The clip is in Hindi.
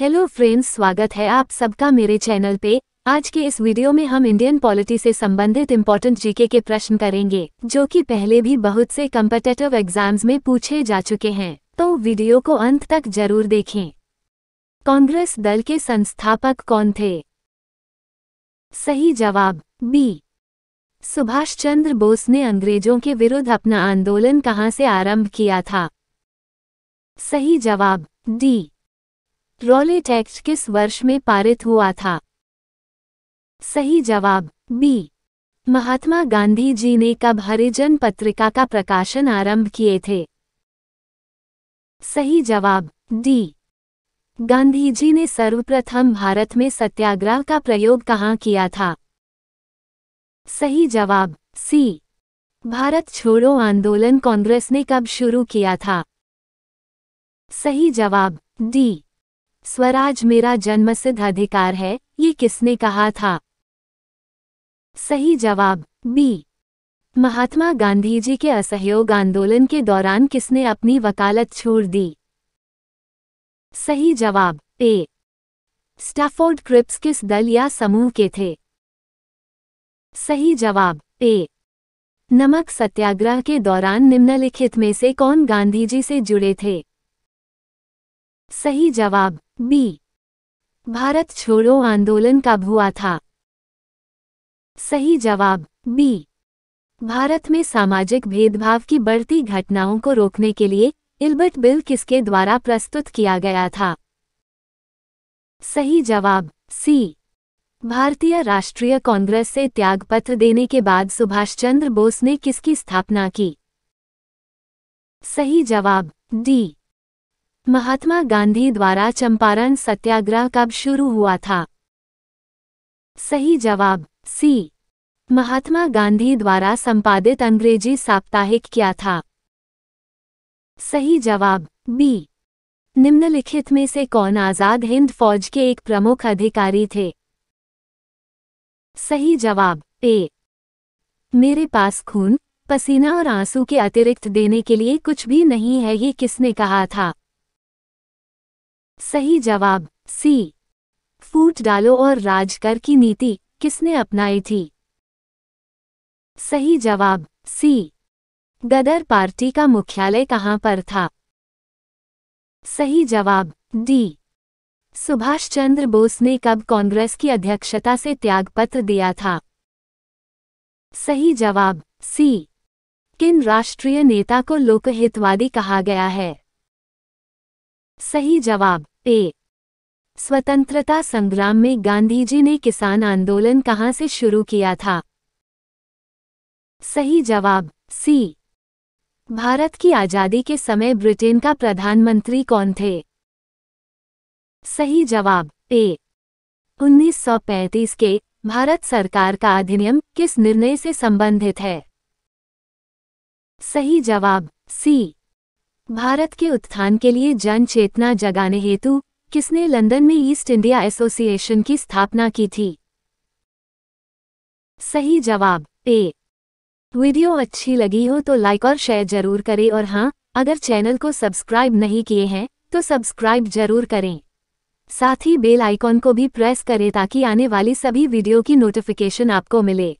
हेलो फ्रेंड्स स्वागत है आप सबका मेरे चैनल पे आज के इस वीडियो में हम इंडियन पॉलिटी से संबंधित इम्पोर्टेंट जीके के प्रश्न करेंगे जो कि पहले भी बहुत से कम्पटेटिव एग्जाम्स में पूछे जा चुके हैं तो वीडियो को अंत तक जरूर देखें कांग्रेस दल के संस्थापक कौन थे सही जवाब बी सुभाष चंद्र बोस ने अंग्रेजों के विरुद्ध अपना आंदोलन कहाँ से आरंभ किया था सही जवाब डी रॉलेट एक्ट किस वर्ष में पारित हुआ था सही जवाब बी महात्मा गांधी जी ने कब हरिजन पत्रिका का प्रकाशन आरंभ किए थे सही जवाब डी गांधी जी ने सर्वप्रथम भारत में सत्याग्रह का प्रयोग कहाँ किया था सही जवाब सी भारत छोड़ो आंदोलन कांग्रेस ने कब शुरू किया था सही जवाब डी स्वराज मेरा जन्मसिद्ध अधिकार है ये किसने कहा था सही जवाब बी महात्मा गांधी जी के असहयोग आंदोलन के दौरान किसने अपनी वकालत छोड़ दी सही जवाब ए स्टाफोर्ड क्रिप्स किस दल या समूह के थे सही जवाब ए नमक सत्याग्रह के दौरान निम्नलिखित में से कौन गांधी जी से जुड़े थे सही जवाब बी भारत छोड़ो आंदोलन कब हुआ था सही जवाब बी भारत में सामाजिक भेदभाव की बढ़ती घटनाओं को रोकने के लिए इल्बर्ट बिल किसके द्वारा प्रस्तुत किया गया था सही जवाब सी भारतीय राष्ट्रीय कांग्रेस से त्यागपत्र देने के बाद सुभाष चंद्र बोस ने किसकी स्थापना की सही जवाब डी महात्मा गांधी द्वारा चंपारण सत्याग्रह कब शुरू हुआ था सही जवाब सी महात्मा गांधी द्वारा संपादित अंग्रेजी साप्ताहिक क्या था सही जवाब बी निम्नलिखित में से कौन आज़ाद हिंद फौज के एक प्रमुख अधिकारी थे सही जवाब ए मेरे पास खून पसीना और आंसू के अतिरिक्त देने के लिए कुछ भी नहीं है ये किसने कहा था सही जवाब सी फूट डालो और राज कर की नीति किसने अपनाई थी सही जवाब सी गदर पार्टी का मुख्यालय कहाँ पर था सही जवाब डी सुभाष चंद्र बोस ने कब कांग्रेस की अध्यक्षता से त्यागपत्र दिया था सही जवाब सी किन राष्ट्रीय नेता को लोकहितवादी कहा गया है सही जवाब ए स्वतंत्रता संग्राम में गांधी जी ने किसान आंदोलन कहाँ से शुरू किया था सही जवाब सी भारत की आज़ादी के समय ब्रिटेन का प्रधानमंत्री कौन थे सही जवाब ए 1935 के भारत सरकार का अधिनियम किस निर्णय से संबंधित है सही जवाब सी भारत के उत्थान के लिए जन चेतना जगाने हेतु किसने लंदन में ईस्ट इंडिया एसोसिएशन की स्थापना की थी सही जवाब ए वीडियो अच्छी लगी हो तो लाइक और शेयर जरूर करें और हाँ अगर चैनल को सब्सक्राइब नहीं किए हैं तो सब्सक्राइब जरूर करें साथ ही बेल आइकॉन को भी प्रेस करें ताकि आने वाली सभी वीडियो की नोटिफिकेशन आपको मिले